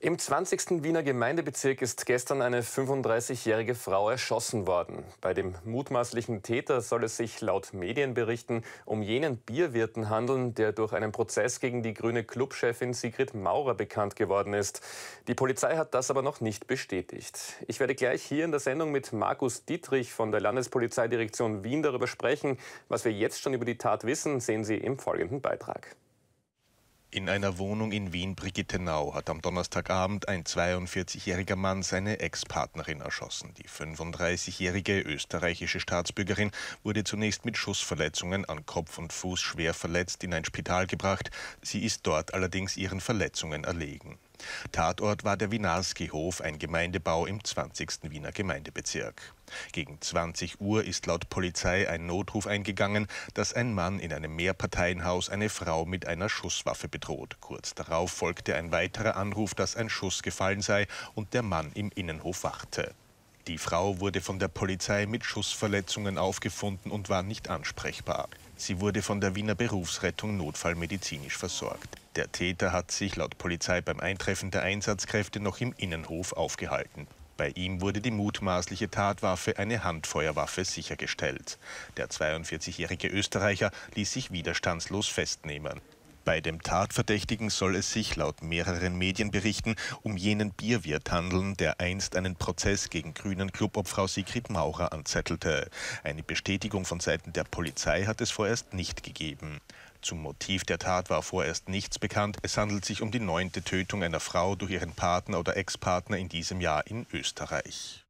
Im 20. Wiener Gemeindebezirk ist gestern eine 35-jährige Frau erschossen worden. Bei dem mutmaßlichen Täter soll es sich laut Medienberichten um jenen Bierwirten handeln, der durch einen Prozess gegen die grüne Clubchefin Sigrid Maurer bekannt geworden ist. Die Polizei hat das aber noch nicht bestätigt. Ich werde gleich hier in der Sendung mit Markus Dietrich von der Landespolizeidirektion Wien darüber sprechen. Was wir jetzt schon über die Tat wissen, sehen Sie im folgenden Beitrag. In einer Wohnung in Wien-Brigittenau hat am Donnerstagabend ein 42-jähriger Mann seine Ex-Partnerin erschossen. Die 35-jährige österreichische Staatsbürgerin wurde zunächst mit Schussverletzungen an Kopf und Fuß schwer verletzt in ein Spital gebracht. Sie ist dort allerdings ihren Verletzungen erlegen. Tatort war der Winarski-Hof, ein Gemeindebau im 20. Wiener Gemeindebezirk. Gegen 20 Uhr ist laut Polizei ein Notruf eingegangen, dass ein Mann in einem Mehrparteienhaus eine Frau mit einer Schusswaffe bedroht. Kurz darauf folgte ein weiterer Anruf, dass ein Schuss gefallen sei und der Mann im Innenhof wachte. Die Frau wurde von der Polizei mit Schussverletzungen aufgefunden und war nicht ansprechbar. Sie wurde von der Wiener Berufsrettung notfallmedizinisch versorgt. Der Täter hat sich laut Polizei beim Eintreffen der Einsatzkräfte noch im Innenhof aufgehalten. Bei ihm wurde die mutmaßliche Tatwaffe, eine Handfeuerwaffe, sichergestellt. Der 42-jährige Österreicher ließ sich widerstandslos festnehmen. Bei dem Tatverdächtigen soll es sich laut mehreren Medienberichten um jenen Bierwirt handeln, der einst einen Prozess gegen grünen Clubobfrau Sigrid Maurer anzettelte. Eine Bestätigung von Seiten der Polizei hat es vorerst nicht gegeben. Zum Motiv der Tat war vorerst nichts bekannt. Es handelt sich um die neunte Tötung einer Frau durch ihren Partner oder Ex-Partner in diesem Jahr in Österreich.